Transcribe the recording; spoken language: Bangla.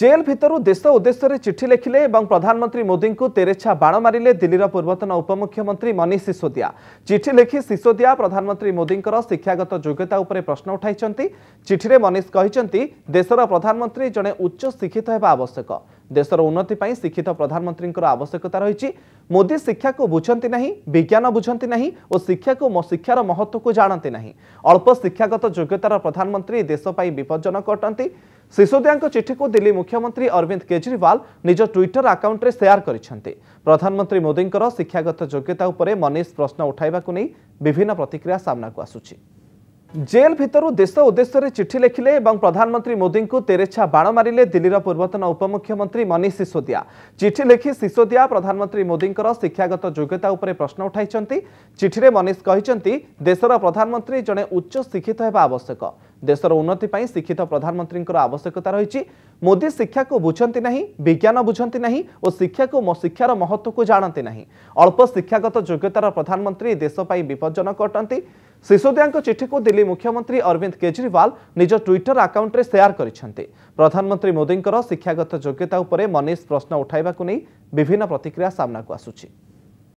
জেল ভিতর দেশ উদ্দেশ্যে চিঠি লেখিলে এবং প্রধানমন্ত্রী মোদী তেরেছা বাণ মারিলে দিল্লীর পূর্বতন উপমুখ্যমন্ত্রী মনীষ সিসোদিয়া চিঠি লেখি সিসোদিয়া প্রধানমন্ত্রী মোদীঙ্কর শিক্ষাগত যোগ্যতা উপরে প্রশ্ন উঠাইছেন চিঠিরে মনীষ কিন্তু দেশের প্রধানমন্ত্রী জনে উচ্চ শিক্ষিত হওয়া আবশ্যক দেশের উন্নতি পাই শিক্ষিত প্রধানমন্ত্রীর আবশ্যকতা রয়েছে মোদি শিক্ষাকে বুঝতে না বিজ্ঞান বুঝতে না ও শিক্ষাকে শিক্ষার মহত্বকে জাঁতি না অল্প শিক্ষাগত যোগ্যতার প্রধানমন্ত্রী দেশ বিপজ্জনক অটান্তি ସିସୋଦିଆଙ୍କ ଚିଠିକୁ ଦିଲ୍ଲୀ ମୁଖ୍ୟମନ୍ତ୍ରୀ ଅରବିନ୍ଦ କେଜରିୱାଲ ନିଜ ଟ୍ୱିଟର ଆକାଉଣ୍ଟରେ ସେୟାର କରିଛନ୍ତି ପ୍ରଧାନମନ୍ତ୍ରୀ ମୋଦିଙ୍କର ଶିକ୍ଷାଗତ ଯୋଗ୍ୟତା ଉପରେ ମନୀଷ ପ୍ରଶ୍ନ ଉଠାଇବାକୁ ନେଇ ବିଭିନ୍ନ ପ୍ରତିକ୍ରିୟା ସାମ୍ନାକୁ ଆସୁଛି ଜେଲ୍ ଭିତରୁ ଦେଶ ଉଦ୍ଦେଶ୍ୟରେ ଚିଠି ଲେଖିଲେ ଏବଂ ପ୍ରଧାନମନ୍ତ୍ରୀ ମୋଦିଙ୍କୁ ତେରେଛା ବାଣ ମାରିଲେ ଦିଲ୍ଲୀର ପୂର୍ବତନ ଉପମୁଖ୍ୟମନ୍ତ୍ରୀ ମନୀଷ ସିସୋଦିଆ ଚିଠି ଲେଖି ସିସୋଦିଆ ପ୍ରଧାନମନ୍ତ୍ରୀ ମୋଦିଙ୍କର ଶିକ୍ଷାଗତ ଯୋଗ୍ୟତା ଉପରେ ପ୍ରଶ୍ନ ଉଠାଇଛନ୍ତି ଚିଠିରେ ମନୀଷ କହିଛନ୍ତି ଦେଶର ପ୍ରଧାନମନ୍ତ୍ରୀ ଜଣେ ଉଚ୍ଚ ଶିକ୍ଷିତ ହେବା ଆବଶ୍ୟକ ଦେଶର ଉନ୍ନତି ପାଇଁ ଶିକ୍ଷିତ ପ୍ରଧାନମନ୍ତ୍ରୀଙ୍କର ଆବଶ୍ୟକତା ରହିଛି ମୋଦି ଶିକ୍ଷାକୁ ବୁଝନ୍ତି ନାହିଁ ବିଜ୍ଞାନ ବୁଝନ୍ତି ନାହିଁ ଓ ଶିକ୍ଷାକୁ ଶିକ୍ଷାର ମହତ୍ତ୍ୱକୁ ଜାଣନ୍ତି ନାହିଁ ଅଳ୍ପ ଶିକ୍ଷାଗତ ଯୋଗ୍ୟତାର ପ୍ରଧାନମନ୍ତ୍ରୀ ଦେଶ ପାଇଁ ବିପଜ୍ଜନକ ଅଟନ୍ତି ସିସୋଦିଆଙ୍କ ଚିଠିକୁ ଦିଲ୍ଲୀ ମୁଖ୍ୟମନ୍ତ୍ରୀ ଅରବିନ୍ଦ କେଜରିୱାଲ ନିଜ ଟ୍ୱିଟର ଆକାଉଣ୍ଟରେ ସେୟାର କରିଛନ୍ତି ପ୍ରଧାନମନ୍ତ୍ରୀ ମୋଦିଙ୍କର ଶିକ୍ଷାଗତ ଯୋଗ୍ୟତା ଉପରେ ମନୀଷ ପ୍ରଶ୍ନ ଉଠାଇବାକୁ ନେଇ ବିଭିନ୍ନ ପ୍ରତିକ୍ରିୟା ସାମ୍ନାକୁ ଆସୁଛି